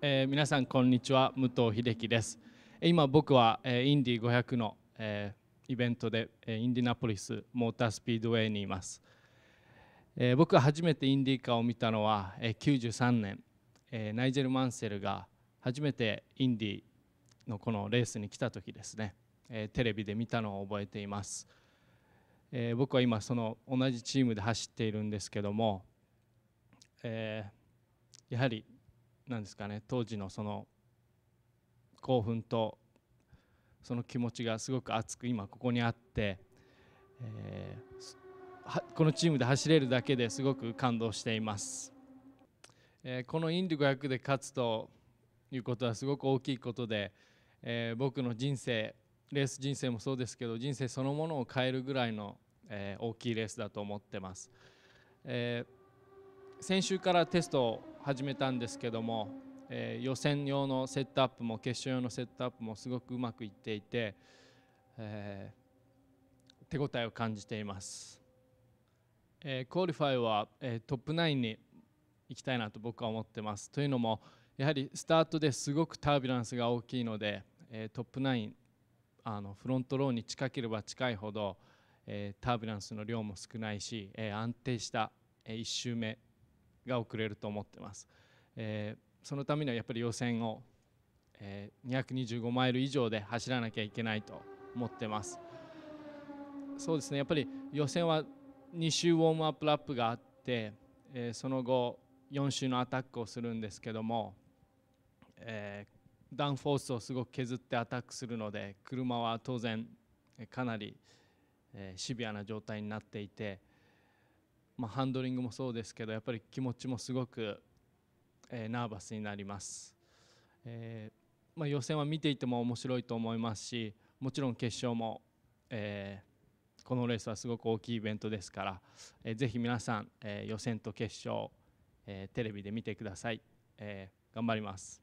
えー、皆さんこんにちは武藤秀樹です今僕は、えー、インディ500の、えー、イベントで、えー、インディナポリスモータースピードウェイにいます、えー、僕が初めてインディーカーを見たのは、えー、93年、えー、ナイジェル・マンセルが初めてインディのこのレースに来た時ですね、えー、テレビで見たのを覚えています、えー、僕は今その同じチームで走っているんですけども、えー、やはりなんですかね当時のその興奮とその気持ちがすごく熱く今ここにあって、えー、このチームで走れるだけですごく感動しています、えー、このインディ500で勝つということはすごく大きいことで、えー、僕の人生レース人生もそうですけど人生そのものを変えるぐらいの、え大きいレースだと思ってます、え先週からテスト始めたんですけども、えー、予選用のセットアップも決勝用のセットアップもすごくうまくいっていて、えー、手応えを感じています、えー、クオリファイは、えトップ9に行きたいなと僕は思ってますというのもやはりスタートですごくタービュランスが大きいので、えトップ9あのフロントローに近ければ近いほど、えタービュランスの量も少ないし、え安定した1周目が遅れると思ってます、えー、そのためにはやっぱり予選を、えー、225マイル以上で走らなきゃいけないと思ってますそうですねやっぱり予選は2周ウォームアップラップがあって、えー、その後4周のアタックをするんですけども、えー、ダウンフォースをすごく削ってアタックするので車は当然かなり、えー、シビアな状態になっていてまあ、ハンドリングもそうですけどやっぱり気持ちもすごく、えー、ナーバスになります、えー、まあ、予選は見ていても面白いと思いますしもちろん決勝も、えー、このレースはすごく大きいイベントですから、えー、ぜひ皆さん、え予選と決勝、えテレビで見てください、え頑張ります